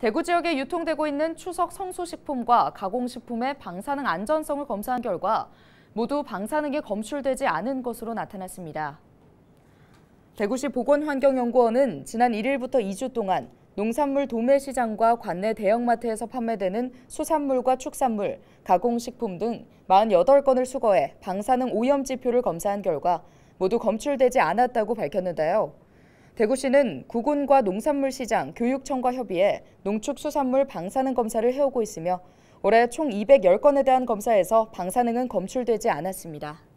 대구 지역에 유통되고 있는 추석 성수식품과 가공식품의 방사능 안전성을 검사한 결과 모두 방사능이 검출되지 않은 것으로 나타났습니다. 대구시 보건환경연구원은 지난 1일부터 2주 동안 농산물 도매시장과 관내 대형마트에서 판매되는 수산물과 축산물, 가공식품 등 48건을 수거해 방사능 오염 지표를 검사한 결과 모두 검출되지 않았다고 밝혔는데요. 대구시는 구군과 농산물 시장, 교육청과 협의해 농축수산물 방사능 검사를 해오고 있으며 올해 총 210건에 대한 검사에서 방사능은 검출되지 않았습니다.